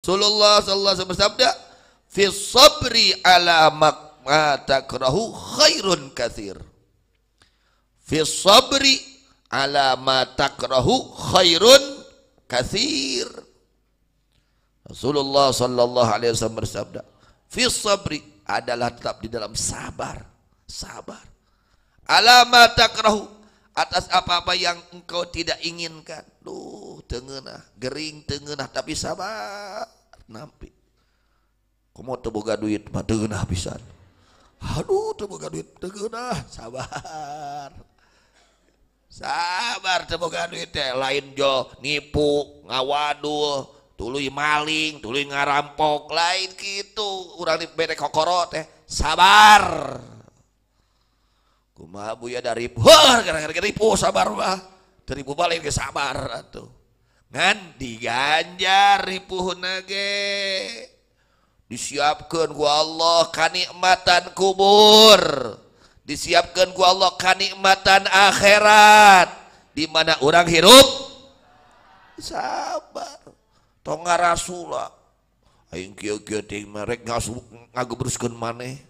Rasulullah sallallahu alaihi bersabda, "Fi sabri ala ma takrahu khairun katsir." Fi sabri ala ma takrahu khairun katsir. Rasulullah sallallahu alaihi wasallam bersabda, "Fi sabri adalah tetap di dalam sabar, sabar. Ala ma takrahu atas apa-apa yang engkau tidak inginkan. Duh, tengenah, gering tengenah tapi sabar nampi. Kau mau boga duit mah tengenah bisa? Aduh, teu boga duit tengenah, sabar. Sabar teu duit teh lain jo nipu, ngawaduh, tului maling, tului ngarampok, lain gitu. Urang di berek kokoro teh sabar kumaha buya dari buah gara-gara ripuh sabar mah ripuh balik ke sabar atuh ngan diganjar ribu nage disiapkan ku Allah kanikmatan kubur disiapkan ku Allah kanikmatan akhirat di mana orang hirup sabar tonga rasulah aing kio kio ting merek beruskan maneh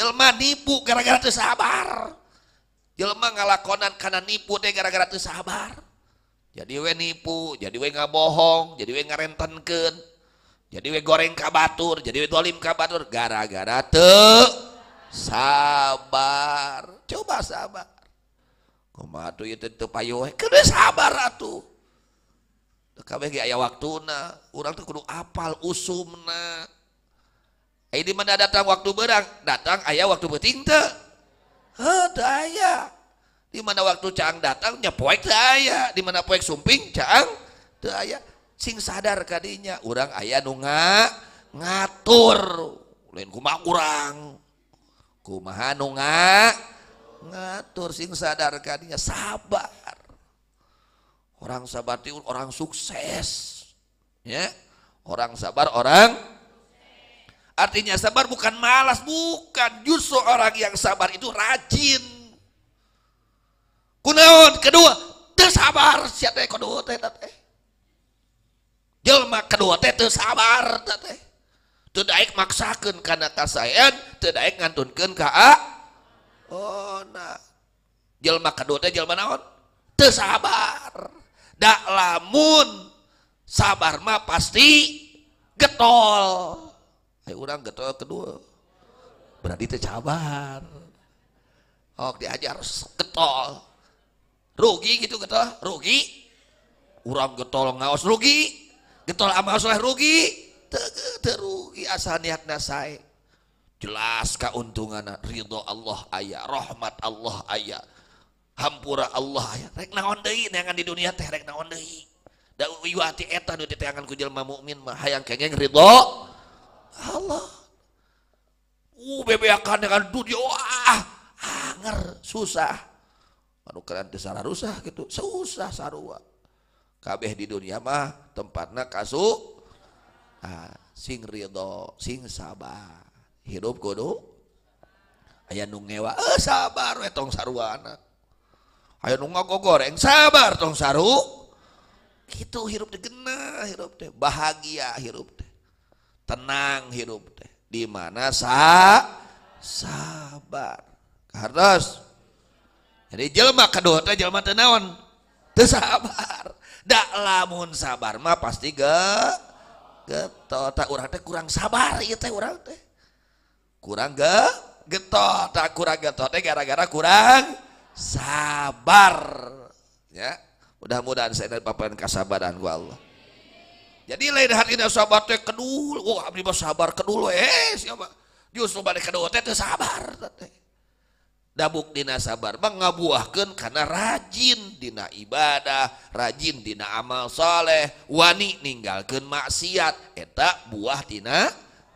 lmapu gara-gara tuh sabarlma ngalakonan karena nipu gara-gara tuh sabar jadi we nipu jadi we nggak bohong jadi we ngarenntenken jadi we goreng katur jadilim katur gara-gara tuh sabar coba sabar waktu orang apal usumna tuh Ini eh, mana datang waktu berang, datang ayah waktu bertingkat, teh. Heh, ayah. Di mana waktu cang datang nya poek ayah. di mana poek sumping cang teh ayah. Sing sadar kadinya orang ayah nunga ngatur. Lain kumaha urang. Kumaha nunga ngatur sing sadar kadinya sabar. Orang sabar orang sukses. Ya. Orang sabar orang Artinya sabar bukan malas, bukan. Justru orang yang sabar itu rajin. Kunaon kedua, tersabar sia teh kedua teh teh. Jelma kedua teh tersabar teh. Teu daek maksakeun kana kasaean, teu daek ngantunkeun ka a. Oh, nah. Jelma kedua teh jelma naon? Tersabar. Dak lamun sabar mah pasti getol ayo orang getol kedua berarti itu cabar oh diajar getol rugi gitu getol rugi Orang getol ngawas rugi getol amal soleh rugi terugi asal niatnya saya jelas keuntungan ridho Allah ayah rahmat Allah ayah hampura Allah ayah rek naon deui neangan di dunia teh rek naon deui da wiwati eta nu diteangan ku jelema mukmin mah hayang kengeng ridho Allah. Uh, bebeakan dengan dunia, wah, anger, susah. Anu keren desara rusak gitu, susah sarua. Kabeh di dunia mah tempatnya kasuk, ah, sing ridho, sing sabar. Hidup kudu, ayah nungewa, eh sabar, wetong saruana. Ayah nungago goreng, sabar tong saru. Gitu hidup di genah, hidup teh bahagia, hidup teh tenang hidup teh di mana sa sabar harus jadi jelma kedua teh jelma tenawan teh sabar dak lamun sabar mah pasti ge getot tak urang teh kurang sabar ieu teh urang teh kurang ge getot tak kurang getot teh gara-gara kurang sabar ya mudah-mudahan saya dapat kasabaran kesabaran gua Allah bar sabar dulu sa da sabar Bangbuahken karena rajin Dina ibadah rajin Dina amal Shaleh Wani meninggalken maksiatak buah Di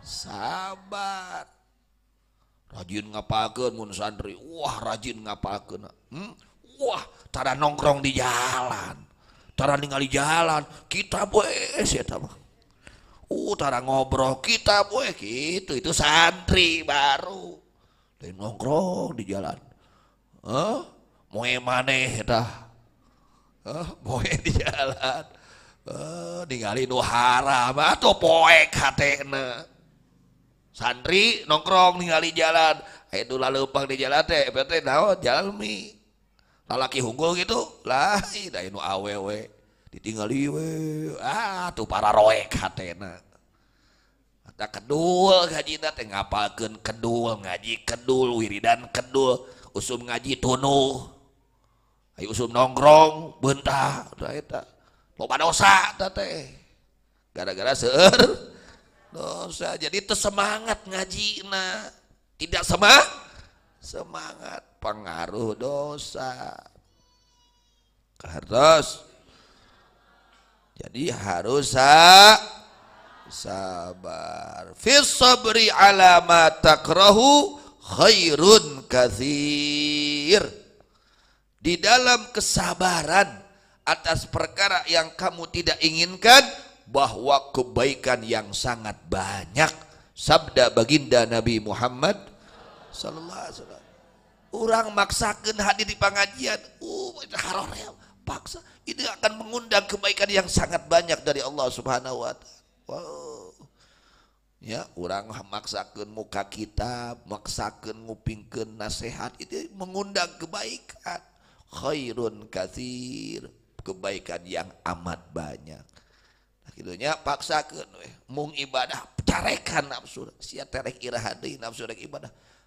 sabar rajin ngapari Wah rajin nga hmm? Wah cara nongkrong di jalan tara ningali jalan kita boe siapa? uh tara ngobrol kita boe gitu itu santri baru lain nongkrong di jalan eh moe maneh dah eh moe di jalan eh ningali nu haram atau poek hatena santri nongkrong ningali jalan itu lalu pang di jalan teh berarti naon jalan mie talaki hugo gitu lah dah nu awewe ditinggali we ah tuh para roek hatena ada kedul gaji nate ngapalkeun kedul ngaji kedul wiridan kedul usum ngaji tunuh, ayo usum nongkrong bentah udah eta loba dosa tate, gara-gara seueur dosa jadi tersemangat ngaji nah tidak semangat semangat pengaruh dosa harus jadi harus sabar fi sabri ala ma takrahu khairun kathir di dalam kesabaran atas perkara yang kamu tidak inginkan bahwa kebaikan yang sangat banyak sabda baginda Nabi Muhammad sallallahu alaihi wasallam orang maksakan hadir di pengajian uh real, paksa ini akan mengundang kebaikan yang sangat banyak dari Allah subhanahu wa ta'ala wow. ya orang maksakan muka kita maksakan ngupingkan nasihat itu mengundang kebaikan khairun kathir kebaikan yang amat banyak nah, Akhirnya paksakan weh mung ibadah tarekan nafsu siat terek iraha nafsu rek ibadah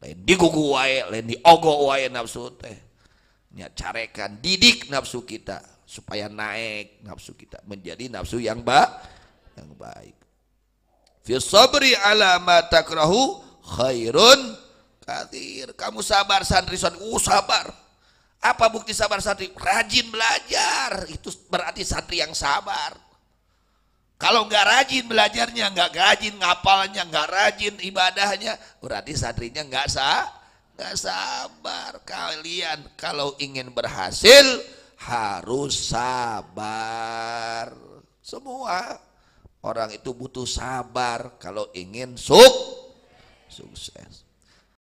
lain digugu wae lain diogo wae nafsu teh nya carekan didik nafsu kita supaya naik nafsu kita menjadi nafsu yang ba yang baik fi sabri ala ma takrahu khairun kathir kamu sabar santri santri uh, sabar apa bukti sabar santri rajin belajar itu berarti santri yang sabar kalau nggak rajin belajarnya, nggak rajin ngapalnya, nggak rajin ibadahnya, berarti santrinya nggak sah, nggak sabar. Kalian kalau ingin berhasil harus sabar. Semua orang itu butuh sabar kalau ingin sukses.